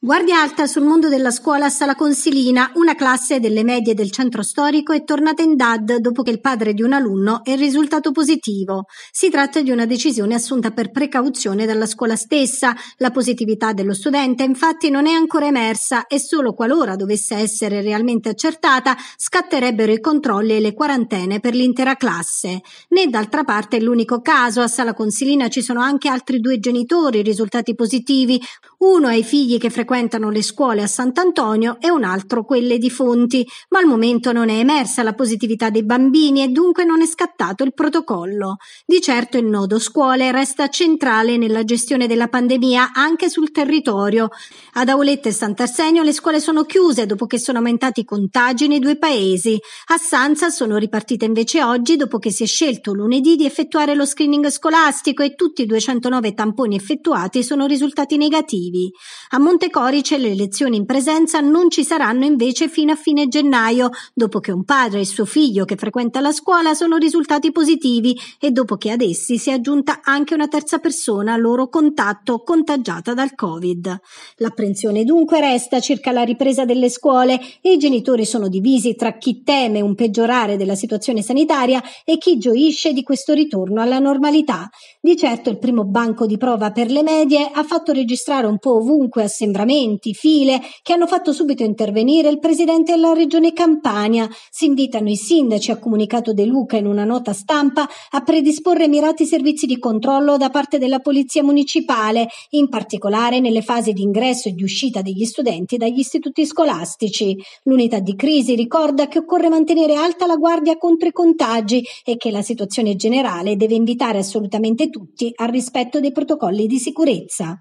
Guardia alta sul mondo della scuola a Sala Consilina, una classe delle medie del centro storico è tornata in DAD dopo che il padre di un alunno è risultato positivo. Si tratta di una decisione assunta per precauzione dalla scuola stessa. La positività dello studente infatti non è ancora emersa e solo qualora dovesse essere realmente accertata scatterebbero i controlli e le quarantene per l'intera classe. Né d'altra parte è l'unico caso. A Sala Consilina ci sono anche altri due genitori risultati positivi. Uno ai figli che frequentano frequentano le scuole a Sant'Antonio e un altro quelle di Fonti, ma al momento non è emersa la positività dei bambini e dunque non è scattato il protocollo. Di certo il nodo scuole resta centrale nella gestione della pandemia anche sul territorio. Ad Auletta e Sant'Arsenio le scuole sono chiuse dopo che sono aumentati i contagi nei due paesi. A Sanza sono ripartite invece oggi dopo che si è scelto lunedì di effettuare lo screening scolastico e tutti i 209 tamponi effettuati sono risultati negativi. A Montecorvo Corice le lezioni in presenza non ci saranno invece fino a fine gennaio, dopo che un padre e suo figlio che frequenta la scuola sono risultati positivi e dopo che ad essi si è aggiunta anche una terza persona a loro contatto contagiata dal Covid. L'apprensione dunque resta circa la ripresa delle scuole e i genitori sono divisi tra chi teme un peggiorare della situazione sanitaria e chi gioisce di questo ritorno alla normalità. Di certo il primo banco di prova per le medie ha fatto registrare un po' ovunque assembramenti spostamenti, file, che hanno fatto subito intervenire il presidente della regione Campania. Si invitano i sindaci, ha comunicato De Luca in una nota stampa, a predisporre mirati servizi di controllo da parte della polizia municipale, in particolare nelle fasi di ingresso e di uscita degli studenti dagli istituti scolastici. L'unità di crisi ricorda che occorre mantenere alta la guardia contro i contagi e che la situazione generale deve invitare assolutamente tutti al rispetto dei protocolli di sicurezza.